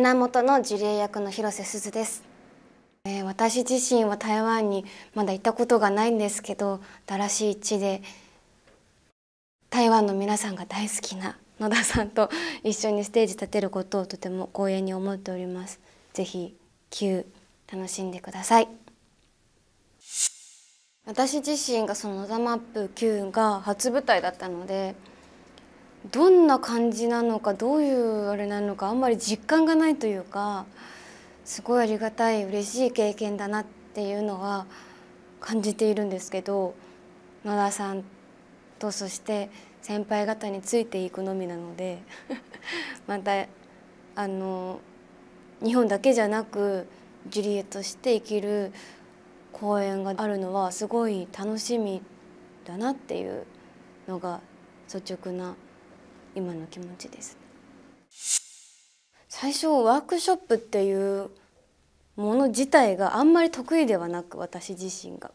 源のジュリエ役の広瀬すずです、えー、私自身は台湾にまだ行ったことがないんですけど新しい地で台湾の皆さんが大好きな野田さんと一緒にステージ立てることをとても光栄に思っておりますぜひ Q 楽しんでください私自身がその「ザマップ Q が初舞台だったのでどんな感じなのかどういうあれなのかあんまり実感がないというかすごいありがたい嬉しい経験だなっていうのは感じているんですけど野田さんとそして先輩方についていくのみなので またあの日本だけじゃなくジュリエとして生きる公演があるのはすごい楽しみだなっていうのが率直な今の気持ちです、最初ワークショップっていうもの自体があんまり得意ではなく私自身が。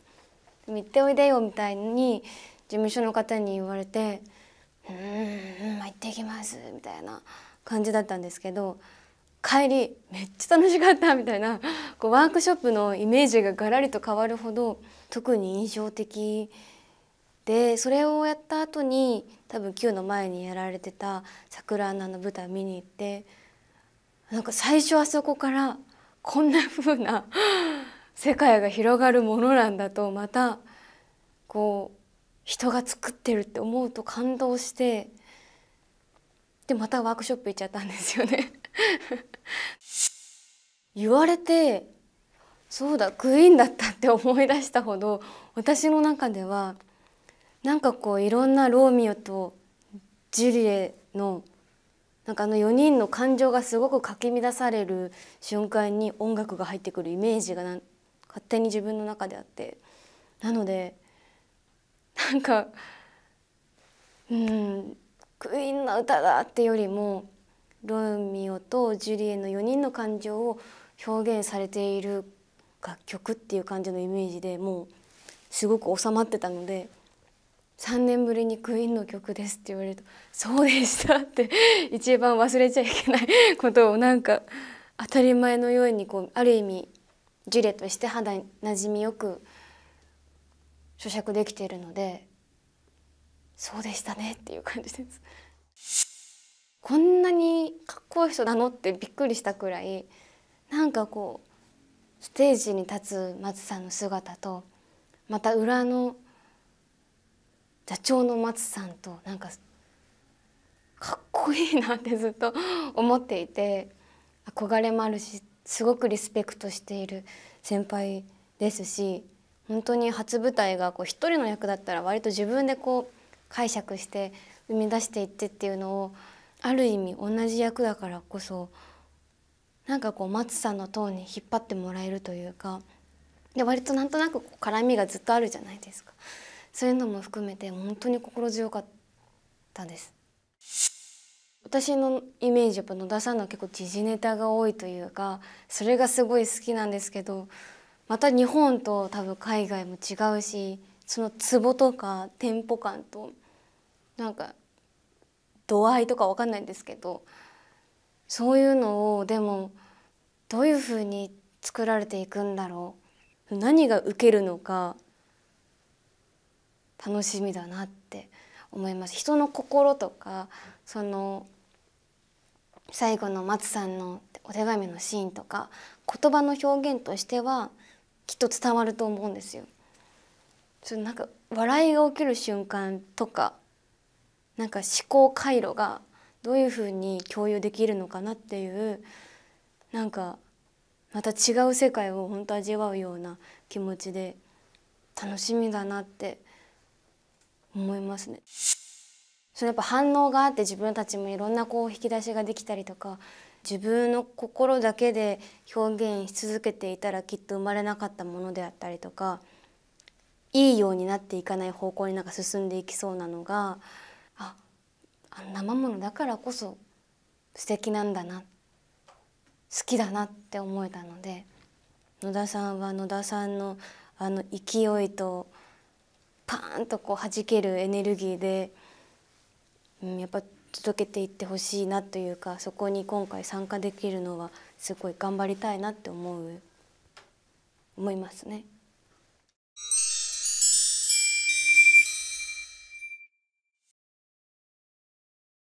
行っておいでよみたいに事務所の方に言われて「うん行ってきます」みたいな感じだったんですけど帰りめっちゃ楽しかったみたいなこうワークショップのイメージがガラリと変わるほど特に印象的で。でそれをやった後に多分 Q の前にやられてた桜アナの舞台見に行ってなんか最初あそこからこんな風な 世界が広がるものなんだとまたこう人が作ってるって思うと感動してでまたワークショップ行っちゃったんですよね 言われてそうだクイーンだったって思い出したほど私の中ではなんかこういろんなローミオとジュリエのなんかあの4人の感情がすごくかき乱される瞬間に音楽が入ってくるイメージがな勝手に自分の中であってなのでなんかうんクイーンの歌だってよりもローミオとジュリエの4人の感情を表現されている楽曲っていう感じのイメージでもうすごく収まってたので3年ぶりにクイーンの曲ですって言われるとそうでしたって 一番忘れちゃいけないことをなんか当たり前のようにこうある意味ジュレとして肌になじみよく咀嚼できているのでそうでしたねっていう感じですこんなにかっこいい人なのってびっくりしたくらいなんかこうステージに立つ松さんの姿とまた裏の座長の松さんとなんかかっこいいなってずっと思っていて憧れもあるしすごくリスペクトしている先輩ですし本当に初舞台がこう一人の役だったら割と自分でこう解釈して生み出していってっていうのをある意味同じ役だからこそなんかこう松さんの塔に引っ張ってもらえるというかで割となんとなくこう絡みがずっとあるじゃないですか。そういうのも含めて本当に心強かったです。私のイメージやっぱ野田さんの結構時事ネタが多いというかそれがすごい好きなんですけどまた日本と多分海外も違うしそのツボとかテンポ感となんか度合いとか分かんないんですけどそういうのをでもどういうふうに作られていくんだろう何が受けるのか楽しみだなって思います人の心とかその最後の松さんのお手紙のシーンとか言葉の表現としてはきっと伝わると思うんですよ。そのなんか笑いが起きる瞬間とかなんか思考回路がどういうふうに共有できるのかなっていうなんかまた違う世界を本当味わうような気持ちで楽しみだなって思いますね。そのやっぱ反応があって自分たちもいろんなこう引き出しができたりとか自分の心だけで表現し続けていたらきっと生まれなかったものであったりとかいいようになっていかない方向になんか進んでいきそうなのがああ生ものだからこそ素敵なんだな好きだなって思えたので野田さんは野田さんのあの勢いと。ーンとこう弾けるエネルギーで、うん、やっぱ届けていってほしいなというかそこに今回参加できるのはすごい頑張りたいなって思う思いますね。